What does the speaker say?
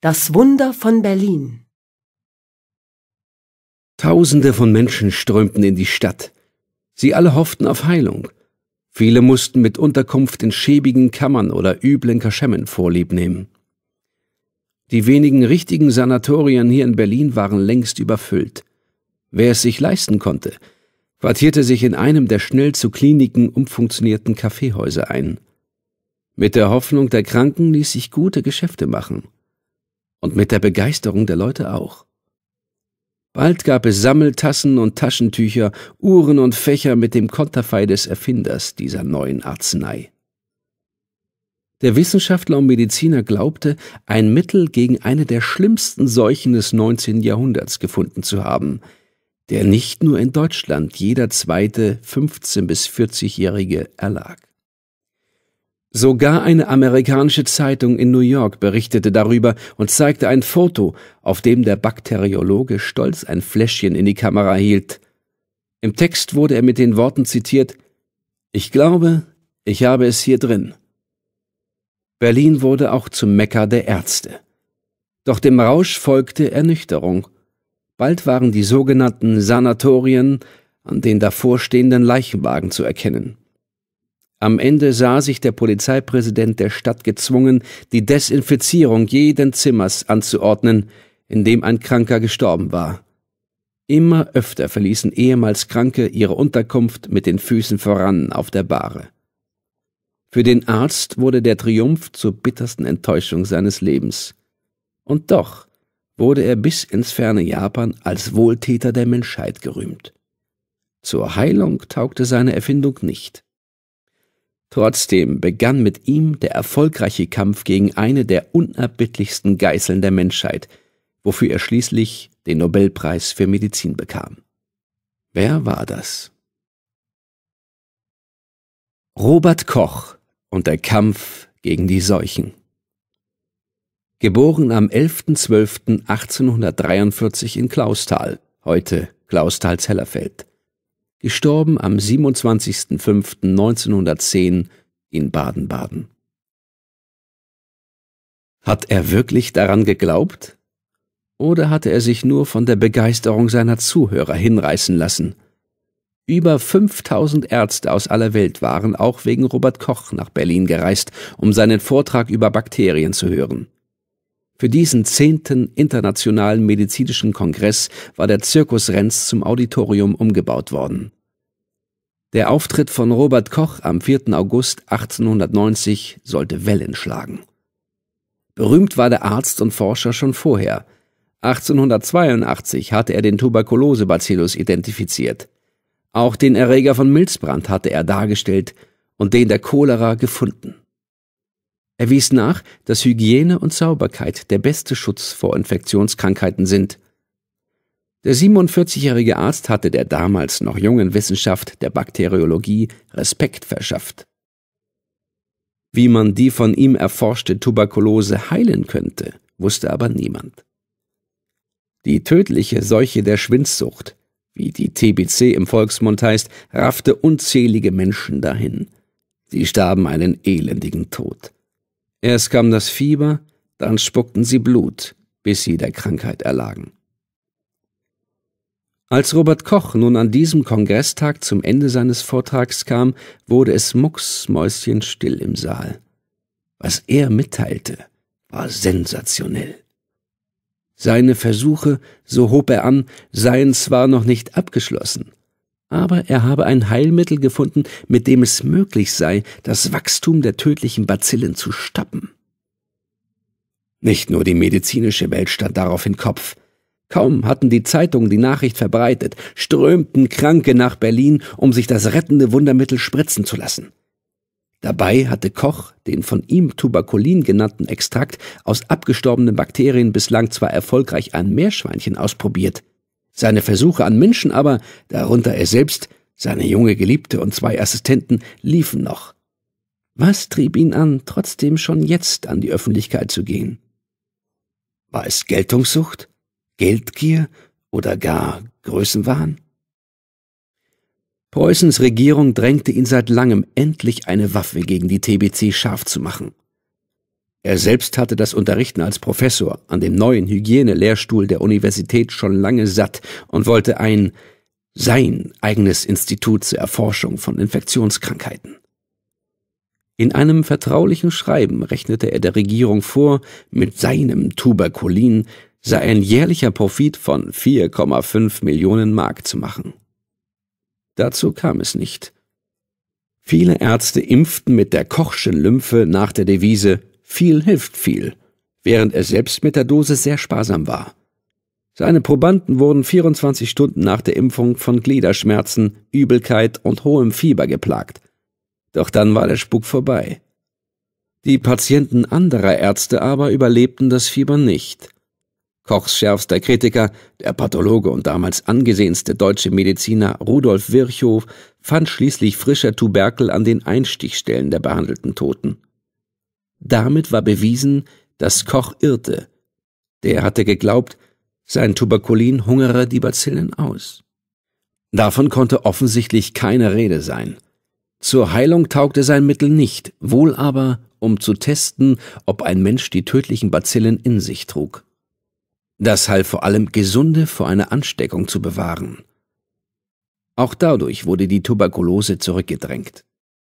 Das Wunder von Berlin. Tausende von Menschen strömten in die Stadt. Sie alle hofften auf Heilung. Viele mussten mit Unterkunft in schäbigen Kammern oder üblen Kaschemmen Vorlieb nehmen. Die wenigen richtigen Sanatorien hier in Berlin waren längst überfüllt. Wer es sich leisten konnte, quartierte sich in einem der schnell zu Kliniken umfunktionierten Kaffeehäuser ein. Mit der Hoffnung der Kranken ließ sich gute Geschäfte machen und mit der Begeisterung der Leute auch. Bald gab es Sammeltassen und Taschentücher, Uhren und Fächer mit dem Konterfei des Erfinders dieser neuen Arznei. Der Wissenschaftler und Mediziner glaubte, ein Mittel gegen eine der schlimmsten Seuchen des 19. Jahrhunderts gefunden zu haben, der nicht nur in Deutschland jeder zweite 15- bis 40-Jährige erlag. Sogar eine amerikanische Zeitung in New York berichtete darüber und zeigte ein Foto, auf dem der Bakteriologe stolz ein Fläschchen in die Kamera hielt. Im Text wurde er mit den Worten zitiert Ich glaube, ich habe es hier drin. Berlin wurde auch zum Mekka der Ärzte. Doch dem Rausch folgte Ernüchterung. Bald waren die sogenannten Sanatorien an den davorstehenden Leichenwagen zu erkennen. Am Ende sah sich der Polizeipräsident der Stadt gezwungen, die Desinfizierung jeden Zimmers anzuordnen, in dem ein Kranker gestorben war. Immer öfter verließen ehemals Kranke ihre Unterkunft mit den Füßen voran auf der Bahre. Für den Arzt wurde der Triumph zur bittersten Enttäuschung seines Lebens. Und doch wurde er bis ins ferne Japan als Wohltäter der Menschheit gerühmt. Zur Heilung taugte seine Erfindung nicht. Trotzdem begann mit ihm der erfolgreiche Kampf gegen eine der unerbittlichsten Geißeln der Menschheit, wofür er schließlich den Nobelpreis für Medizin bekam. Wer war das? Robert Koch und der Kampf gegen die Seuchen. Geboren am 11.12.1843 in Clausthal, heute Clausthals-Hellerfeld gestorben am 27.05.1910 in Baden-Baden. Hat er wirklich daran geglaubt? Oder hatte er sich nur von der Begeisterung seiner Zuhörer hinreißen lassen? Über 5000 Ärzte aus aller Welt waren auch wegen Robert Koch nach Berlin gereist, um seinen Vortrag über Bakterien zu hören. Für diesen zehnten internationalen medizinischen Kongress war der Zirkus Renz zum Auditorium umgebaut worden. Der Auftritt von Robert Koch am 4. August 1890 sollte Wellen schlagen. Berühmt war der Arzt und Forscher schon vorher. 1882 hatte er den Tuberkulosebacillus identifiziert. Auch den Erreger von Milzbrand hatte er dargestellt und den der Cholera gefunden. Er wies nach, dass Hygiene und Sauberkeit der beste Schutz vor Infektionskrankheiten sind. Der 47-jährige Arzt hatte der damals noch jungen Wissenschaft der Bakteriologie Respekt verschafft. Wie man die von ihm erforschte Tuberkulose heilen könnte, wusste aber niemand. Die tödliche Seuche der Schwindsucht, wie die TBC im Volksmund heißt, raffte unzählige Menschen dahin. Sie starben einen elendigen Tod. Erst kam das Fieber, dann spuckten sie Blut, bis sie der Krankheit erlagen. Als Robert Koch nun an diesem Kongresstag zum Ende seines Vortrags kam, wurde es mucksmäuschenstill im Saal. Was er mitteilte, war sensationell. Seine Versuche, so hob er an, seien zwar noch nicht abgeschlossen, aber er habe ein Heilmittel gefunden, mit dem es möglich sei, das Wachstum der tödlichen Bazillen zu stoppen. Nicht nur die medizinische Welt stand darauf in Kopf. Kaum hatten die Zeitungen die Nachricht verbreitet, strömten Kranke nach Berlin, um sich das rettende Wundermittel spritzen zu lassen. Dabei hatte Koch den von ihm Tuberkulin genannten Extrakt aus abgestorbenen Bakterien bislang zwar erfolgreich an Meerschweinchen ausprobiert, seine Versuche an Menschen aber, darunter er selbst, seine junge Geliebte und zwei Assistenten, liefen noch. Was trieb ihn an, trotzdem schon jetzt an die Öffentlichkeit zu gehen? War es Geltungssucht, Geldgier oder gar Größenwahn? Preußens Regierung drängte ihn seit langem, endlich eine Waffe gegen die TBC scharf zu machen. Er selbst hatte das Unterrichten als Professor an dem neuen Hygienelehrstuhl der Universität schon lange satt und wollte ein sein eigenes Institut zur Erforschung von Infektionskrankheiten. In einem vertraulichen Schreiben rechnete er der Regierung vor, mit seinem Tuberkulin sei ein jährlicher Profit von 4,5 Millionen Mark zu machen. Dazu kam es nicht. Viele Ärzte impften mit der Kochschen Lymphe nach der Devise viel hilft viel, während er selbst mit der Dosis sehr sparsam war. Seine Probanden wurden 24 Stunden nach der Impfung von Gliederschmerzen, Übelkeit und hohem Fieber geplagt. Doch dann war der Spuk vorbei. Die Patienten anderer Ärzte aber überlebten das Fieber nicht. Kochs schärfster Kritiker, der Pathologe und damals angesehenste deutsche Mediziner Rudolf Virchow, fand schließlich frischer Tuberkel an den Einstichstellen der behandelten Toten. Damit war bewiesen, dass Koch irrte. Der hatte geglaubt, sein Tuberkulin hungere die Bazillen aus. Davon konnte offensichtlich keine Rede sein. Zur Heilung taugte sein Mittel nicht, wohl aber, um zu testen, ob ein Mensch die tödlichen Bazillen in sich trug. Das half vor allem, Gesunde vor einer Ansteckung zu bewahren. Auch dadurch wurde die Tuberkulose zurückgedrängt.